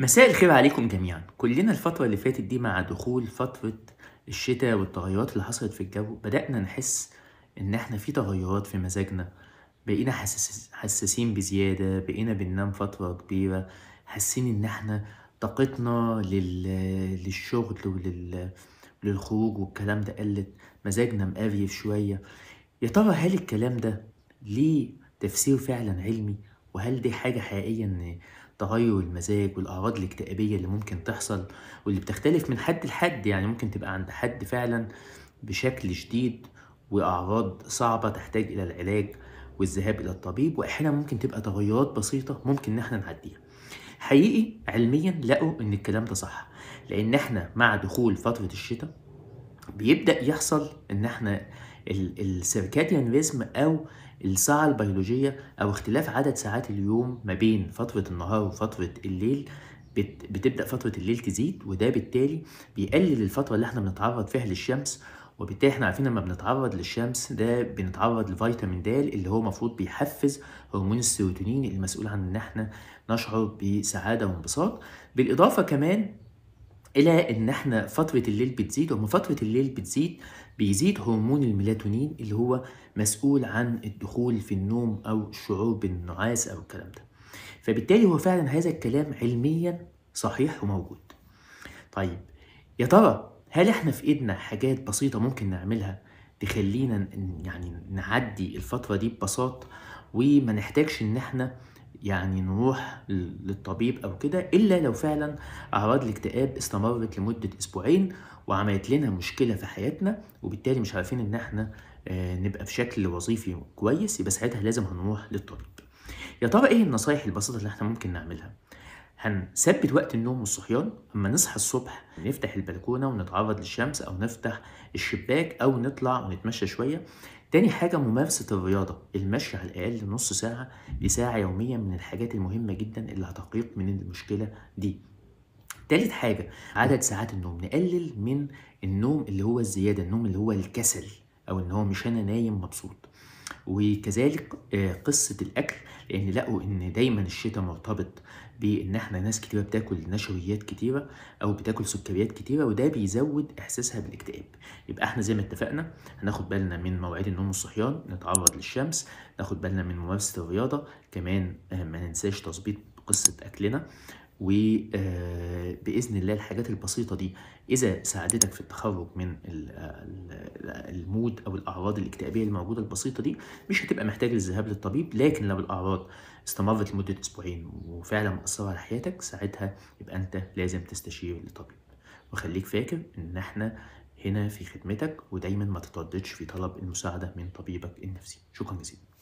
مساء الخير عليكم جميعا كلنا الفترة اللي فاتت دي مع دخول فترة الشتاء والتغيرات اللي حصلت في الجو بدأنا نحس إن إحنا في تغيرات في مزاجنا بقينا حساسين بزيادة بقينا بننام فترة كبيرة حاسين إن إحنا طاقتنا لل... للشغل ولل... وللخروج والكلام ده قلت مزاجنا مقريف شوية يا ترى هل الكلام ده ليه تفسير فعلا علمي وهل دي حاجة حقيقية إن تغير المزاج والاعراض الاكتئابيه اللي ممكن تحصل واللي بتختلف من حد لحد يعني ممكن تبقى عند حد فعلا بشكل شديد واعراض صعبه تحتاج الى العلاج والذهاب الى الطبيب واحيانا ممكن تبقى تغيرات بسيطه ممكن ان احنا نعديها حقيقي علميا لقوا ان الكلام ده صح لان احنا مع دخول فتره الشتاء بيبدا يحصل ان احنا السيركاتيان ريزم او الساعة البيولوجية او اختلاف عدد ساعات اليوم ما بين فترة النهار وفترة الليل بتبدأ فترة الليل تزيد وده بالتالي بيقلل الفترة اللي احنا بنتعرض فيها للشمس وبالتالي احنا عارفين لما بنتعرض للشمس ده بنتعرض لفيتامين د اللي هو المفروض بيحفز هرمون السيروتونين المسؤول عن ان احنا نشعر بسعادة وانبساط بالاضافة كمان الى ان احنا فتره الليل بتزيد وما فتره الليل بتزيد بيزيد هرمون الميلاتونين اللي هو مسؤول عن الدخول في النوم او الشعور بالنعاس او الكلام ده فبالتالي هو فعلا هذا الكلام علميا صحيح وموجود طيب يا ترى هل احنا في ايدنا حاجات بسيطه ممكن نعملها تخلينا يعني نعدي الفتره دي ببساطه وما نحتاجش ان احنا يعني نروح للطبيب او كده الا لو فعلا اعراض الاكتئاب استمرت لمده اسبوعين وعملت لنا مشكله في حياتنا وبالتالي مش عارفين ان احنا آه، نبقى في شكل وظيفي كويس يبقى ساعتها لازم هنروح للطبيب يا ترى ايه النصايح البسيطه اللي احنا ممكن نعملها هنثبت وقت النوم والصحيان اما نصحى الصبح نفتح البلكونه ونتعرض للشمس او نفتح الشباك او نطلع ونتمشى شويه تاني حاجة ممارسة الرياضة المشي على الأقل نص ساعة لساعة يوميا من الحاجات المهمة جدا اللي هتقيك من المشكلة دي تالت حاجة عدد ساعات النوم نقلل من النوم اللي هو الزيادة النوم اللي هو الكسل أو إن هو مش أنا نايم مبسوط وكذلك آه، قصة الأكل لان لقوا ان دايما الشتاء مرتبط بان احنا ناس كتيره بتاكل نشويات كتيره او بتاكل سكريات كتيره وده بيزود احساسها بالاكتئاب يبقى احنا زي ما اتفقنا هناخد بالنا من مواعيد النوم والصحيان نتعرض للشمس ناخد بالنا من ممارسه الرياضه كمان آه، ما ننساش تظبيط قصه اكلنا وباذن آه، الله الحاجات البسيطه دي اذا ساعدتك في التخرج من المود او الاعراض الاكتئابيه الموجوده البسيطه دي مش هتبقى محتاج للذهاب للطبيب لكن لو الاعراض استمرت لمده اسبوعين وفعلا مأثره على حياتك ساعتها يبقى انت لازم تستشير لطبيب وخليك فاكر ان احنا هنا في خدمتك ودايما ما تترددش في طلب المساعده من طبيبك النفسي شكرا جزيلا